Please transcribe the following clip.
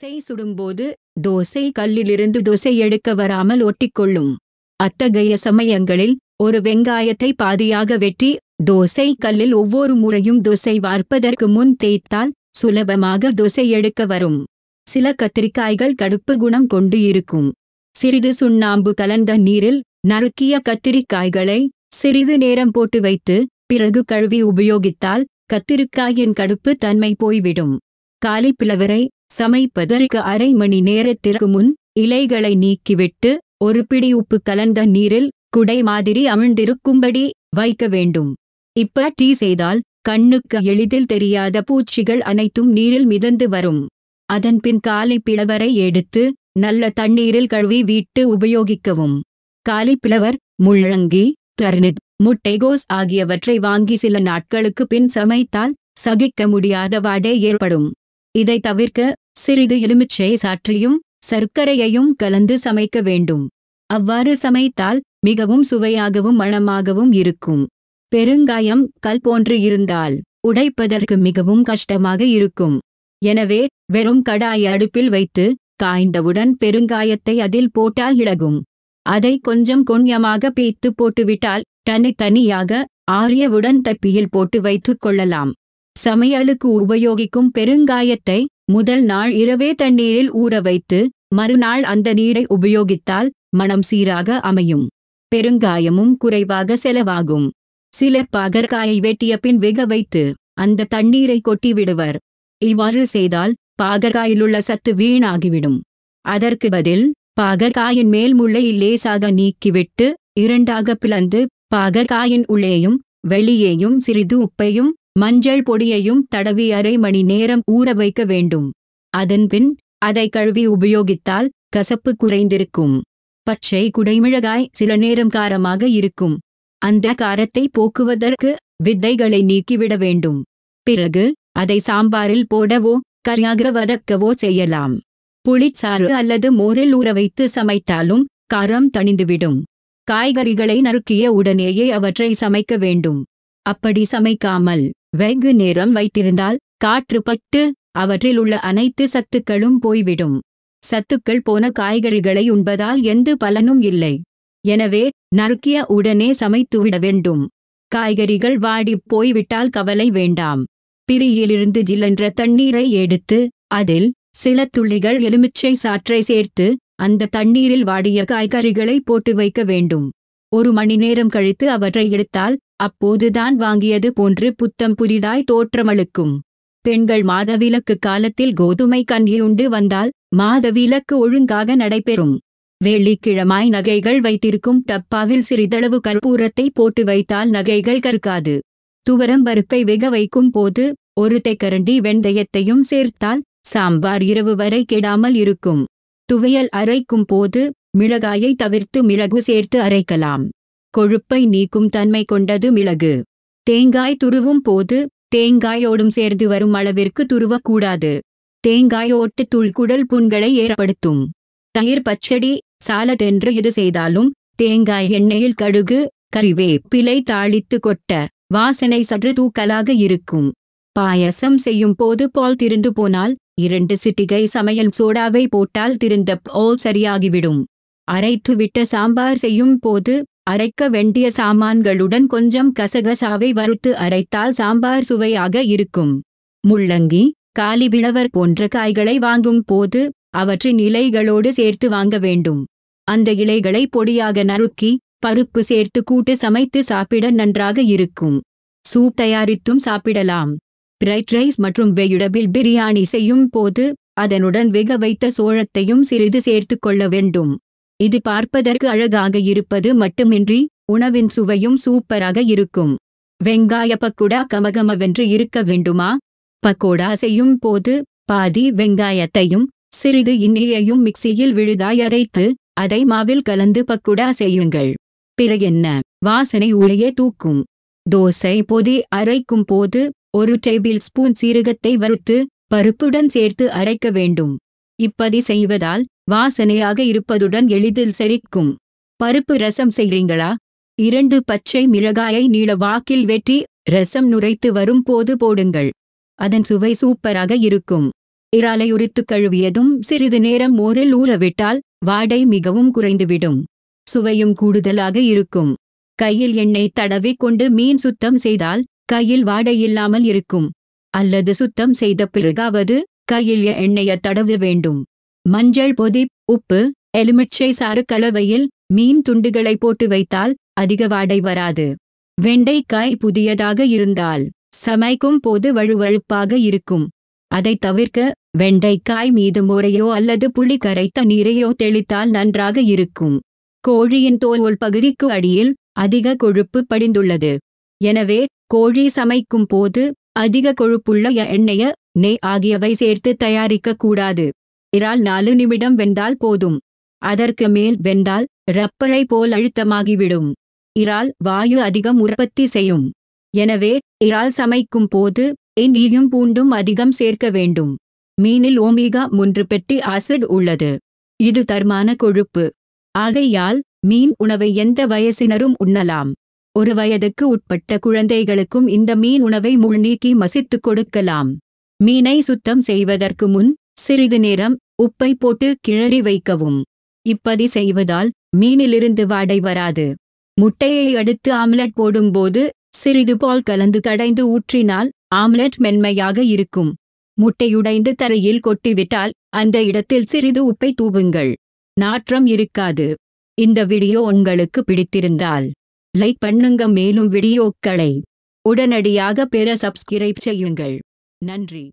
தோசை சுடும்போது தோசை கல்லிலிருந்து தோசை எடுக்க வராமல் ஒட்டிக்கொள்ளும் அத்தகைய சமயங்களில் ஒரு வெங்காயத்தை பாதியாக வெட்டி தோசை கல்லில் ஒவ்வொரு முறையும் தோசை வார்ப்பதற்கு முன் தேய்த்தால் சுலபமாக தோசை எடுக்க வரும் சில கத்திரிக்காய்கள் கடுப்பு குணம் கொண்டு இருக்கும் சிறிது சுண்ணாம்பு கலந்த நீரில் நறுக்கிய கத்திரிக்காய்களை சிறிது நேரம் போட்டு வைத்து பிறகு கழுவி உபயோகித்தால் கத்திரிக்காயின் கடுப்பு தன்மை போய்விடும் காலிப்பிளவரை சமைப்பதற்கு அரை மணி நேரத்திற்கு முன் இலைகளை நீக்கிவிட்டு ஒரு பிடி உப்பு கலந்த நீரில் குடை மாதிரி அமிழ்ந்திருக்கும்படி வைக்க வேண்டும் இப்ப டீ செய்தால் கண்ணுக்கு எளிதில் தெரியாத பூச்சிகள் அனைத்தும் நீரில் மிதந்து வரும் அதன்பின் காலை பிளவரை எடுத்து நல்ல தண்ணீரில் கழுவி வீட்டு உபயோகிக்கவும் காலை பிளவர் முள்ளங்கி முட்டைகோஸ் ஆகியவற்றை வாங்கி சில நாட்களுக்கு பின் சமைத்தால் சகிக்க முடியாத வாடே ஏற்படும் இதை தவிர்க்க சிறிது எலுமிச்சை சாற்றியும் சர்க்கரையையும் கலந்து சமைக்க வேண்டும் அவ்வாறு சமைத்தால் மிகவும் சுவையாகவும் மணமாகவும் இருக்கும் பெருங்காயம் கல் போன்று இருந்தால் உடைப்பதற்கு மிகவும் கஷ்டமாக இருக்கும் எனவே வெறும் கடாய் அடுப்பில் வைத்து காய்ந்தவுடன் பெருங்காயத்தை அதில் போட்டால் இழகும் அதை கொஞ்சம் கொஞ்சமாக பீத்து போட்டுவிட்டால் தனித்தனியாக ஆரியவுடன் தப்பியில் போட்டு வைத்துக் கொள்ளலாம் சமையலுக்கு உபயோகிக்கும் பெருங்காயத்தை முதல் நாள் இரவே தண்ணீரில் ஊற வைத்து மறுநாள் அந்த நீரை உபயோகித்தால் மனம் சீராக அமையும் பெருங்காயமும் குறைவாக செலவாகும் சிலர் பாகற்காயை வெட்டிய பின் வெக வைத்து அந்த தண்ணீரை கொட்டிவிடுவர் இவ்வாறு செய்தால் பாகற்காயிலுள்ள சத்து வீணாகிவிடும் அதற்கு பதில் பாகற்காயின் மேல் முள்ளை லேசாக நீக்கிவிட்டு இரண்டாக பிளந்து பாகற்காயின் உள்ளேயும் வெளியேயும் சிறிது உப்பையும் மஞ்சள் பொடியையும் தடவி அரை மணி நேரம் ஊற வைக்க வேண்டும் அதன்பின் அதை கழுவி உபயோகித்தால் கசப்பு குறைந்திருக்கும் பச்சை குடைமிளகாய் சில நேரம் காரமாக இருக்கும் அந்த காரத்தை போக்குவதற்கு வித்தைகளை நீக்கிவிட வேண்டும் பிறகு அதை சாம்பாரில் போடவோ கரியாக வதக்கவோ செய்யலாம் புளிச்சாறு அல்லது மோரில் ஊற வைத்து சமைத்தாலும் காரம் தணிந்துவிடும் காய்கறிகளை நறுக்கிய உடனேயே அவற்றை சமைக்க வேண்டும் அப்படி சமைக்காமல் வெகு நேரம் வைத்திருந்தால் காற்று பட்டு அவற்றில் உள்ள அனைத்து சத்துக்களும் போய்விடும் சத்துக்கள் போன காய்கறிகளை உண்பதால் எந்த பலனும் இல்லை எனவே நறுக்கிய உடனே சமைத்துவிட வேண்டும் காய்கறிகள் வாடி போய்விட்டால் கவலை வேண்டாம் பிரியிலிருந்து ஜில்லென்ற தண்ணீரை எடுத்து அதில் சில துள்ளிகள் எலுமிச்சை சாற்றை சேர்த்து அந்த தண்ணீரில் வாடிய காய்கறிகளை போட்டு வைக்க வேண்டும் ஒரு மணி நேரம் கழித்து அவற்றை எடுத்தால் அப்போதுதான் வாங்கியது போன்று புத்தம் புதிதாய் தோற்றமளிக்கும் பெண்கள் மாதவிலக்கு காலத்தில் கோதுமை கன்னி உண்டு வந்தால் மாதவிலக்கு ஒழுங்காக நடைபெறும் வெள்ளிக்கிழமாய் நகைகள் வைத்திருக்கும் டப்பாவில் சிறிதளவு கற்பூரத்தை போட்டு வைத்தால் நகைகள் கற்காது துவரம் பருப்பை வெக வைக்கும் போது ஒரு தேக்கரண்டி வெந்தயத்தையும் சேர்த்தால் சாம்பார் இரவு வரை கெடாமல் இருக்கும் துவையல் அரைக்கும் போது மிளகாயை தவிர்த்து மிளகு சேர்த்து அரைக்கலாம் கொழுப்பை நீக்கும் தன்மை கொண்டது மிளகு தேங்காய் துருவும் போது தேங்காயோடும் சேர்ந்து வரும் அளவிற்கு துருவக்கூடாது தேங்காய் ஓட்டு தூள் குடல் புண்களை ஏற்படுத்தும் தயிர் பச்சடி சாலட் என்று இது செய்தாலும் தேங்காய் எண்ணெயில் கடுகு பிலை தாளித்து கொட்ட வாசனை சற்று தூக்கலாக இருக்கும் பாயசம் செய்யும் போது பால் திருந்து போனால் இரண்டு சிட்டிகை சமையல் சோடாவை போட்டால் திருந்த பால் சரியாகிவிடும் அரைத்துவிட்ட சாம்பார் செய்யும் போது அரைக்க வேண்டிய சாமான்களுடன் கொஞ்சம் கசகசாவை வறுத்து அரைத்தால் சாம்பார் சுவையாக இருக்கும் முள்ளங்கி காலிபிளவர் போன்ற காய்களை வாங்கும் போது அவற்றின் இலைகளோடு சேர்த்து வாங்க வேண்டும் அந்த இலைகளை பொடியாக நறுக்கி பருப்பு சேர்த்து கூட்டு சமைத்து சாப்பிட நன்றாக இருக்கும் சூப் தயாரித்தும் சாப்பிடலாம் பிரைட் ரைஸ் மற்றும் வெஜிடபிள் பிரியாணி செய்யும் போது அதனுடன் வெக வைத்த சோழத்தையும் சிறிது சேர்த்து கொள்ள வேண்டும் இது பார்ப்பதற்கு அழகாக இருப்பது மட்டுமின்றி உணவின் சுவையும் சூப்பராக இருக்கும் வெங்காய பக்கோடா கமகமவென்று இருக்க வேண்டுமா பக்கோடா செய்யும் போது பாதி வெங்காயத்தையும் சிறிது இன்னியையும் மிக்சியில் விழுதாய் அரைத்து அதை மாவில் கலந்து பக்குடா செய்யுங்கள் என்ன வாசனை உரையே தூக்கும் தோசை பொதி அரைக்கும் போது ஒரு டேபிள் ஸ்பூன் சீரகத்தை வறுத்து பருப்புடன் சேர்த்து அரைக்க வேண்டும் இப்படி செய்வதால் வாசனையாக இருப்பதுடன் எளிதில் செரிக்கும் பருப்பு ரசம் செய்கிறீங்களா இரண்டு பச்சை மிளகாயை நீள வாக்கில் வெட்டி ரசம் நுரைத்து வரும் போது போடுங்கள் அதன் சுவை சூப்பராக இருக்கும் இறாலை உரித்து கழுவியதும் சிறிது நேரம் மோரில் ஊறவிட்டால் வாடை மிகவும் குறைந்துவிடும் சுவையும் கூடுதலாக இருக்கும் கையில் எண்ணெய் தடவி கொண்டு மீன் சுத்தம் செய்தால் கையில் வாடை இல்லாமல் இருக்கும் அல்லது சுத்தம் செய்த பிறகாவது கையில் எண்ணெய தடவ வேண்டும் மஞ்சள் பொதி உப்பு எலுமிச்சை சாறு கலவையில் மீன் துண்டுகளை போட்டு வைத்தால் அதிக வாடை வராது வெண்டைக்காய் புதியதாக இருந்தால் சமைக்கும் போது வழுவழுப்பாக இருக்கும் அதை தவிர்க்க வெண்டைக்காய் மீது முறையோ அல்லது புளி கரைத்த நீரையோ தெளித்தால் நன்றாக இருக்கும் கோழியின் தோல் உள் பகுதிக்கு அடியில் அதிக கொழுப்பு படிந்துள்ளது எனவே கோழி சமைக்கும் போது அதிக கொழுப்புள்ள எண்ணெய நெய் ஆகியவை சேர்த்து தயாரிக்க கூடாது இறால் நாலு நிமிடம் வெந்தால் போதும் அதற்கு மேல் வெந்தால் ரப்பரை போல் அழுத்தமாகிவிடும் இறால் வாயு அதிகம் உற்பத்தி செய்யும் எனவே இறால் சமைக்கும் போது எண்ணியும் பூண்டும் அதிகம் சேர்க்க வேண்டும் மீனில் ஓமிகா மூன்று பெட்டி ஆசிட் உள்ளது இது தர்மான கொழுப்பு ஆகையால் மீன் உணவை எந்த வயசினரும் உண்ணலாம் ஒரு வயதுக்கு உட்பட்ட குழந்தைகளுக்கும் இந்த மீன் உணவை முள்நீக்கி மசித்துக் கொடுக்கலாம் மீனை சுத்தம் செய்வதற்கு முன் சிறிது நேரம் உப்பை போட்டு கிளறி வைக்கவும் இப்படி செய்வதால் மீனிலிருந்து வாடை வராது முட்டையை அடுத்து ஆம்லெட் போடும்போது சிறிது பால் கலந்து கடைந்து ஊற்றினால் ஆம்லெட் மென்மையாக இருக்கும் முட்டையுடைந்து தரையில் கொட்டிவிட்டால் அந்த இடத்தில் சிறிது உப்பை தூவுங்கள் நாற்றம் இருக்காது இந்த வீடியோ உங்களுக்கு பிடித்திருந்தால் லைக் பண்ணுங்க மேலும் வீடியோக்களை உடனடியாக பெற சப்ஸ்கிரைப் செய்யுங்கள் நன்றி